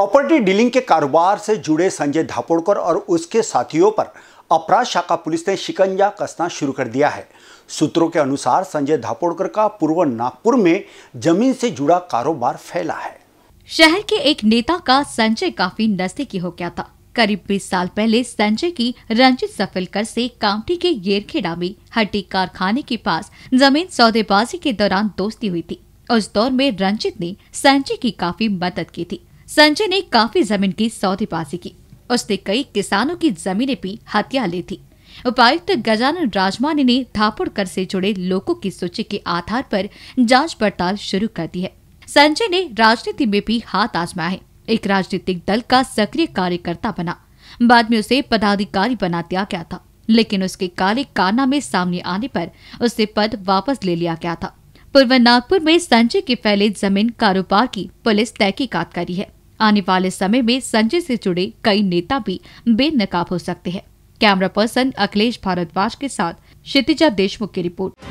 property dealing के कारोबार से जुड़े संजय धापोड़कर और उसके साथियों पर अपराध शाखा पुलिस ने शिकंजा कसना शुरू कर दिया है सूत्रों के अनुसार संजय धापोड़कर का पूर्व नागपुर में जमीन से जुड़ा कारोबार फैला है शहर के एक नेता का संजय काफी नजदीकी हो गया था करीब 20 साल पहले संजय की रंजित सफिलकर से कामठी के येरखेड़ा में हड्डी कारखाने के पास जमीन सौदेबाजी के दौरान दोस्ती हुई थी उस दौर में रंजित ने संजय की काफी मदद की थी संजय ने काफी जमीन की सौदेबाजी की उसने कई किसानों की जमीनें भी हत्या ली थी उपायुक्त गजानन राजमानी ने धापुड़कर से जुड़े लोगों की सूची के आधार पर जांच पड़ताल शुरू कर दी है संजय ने राजनीति में भी हाथ आजमाया है एक राजनीतिक दल का सक्रिय कार्यकर्ता बना बाद में उसे पदाधिकारी बना दिया गया था लेकिन उसके काले काना में सामने आने पर उसे पद वापस ले लिया गया था पूर्व नागपुर में संजय के फैले जमीन कारोबार की पुलिस तहकीकात करी है आने वाले समय में संजय से जुड़े कई नेता भी बेनकाब हो सकते हैं कैमरा पर्सन अखिलेश भारद्वाज के साथ क्षितिजा देशमुख की रिपोर्ट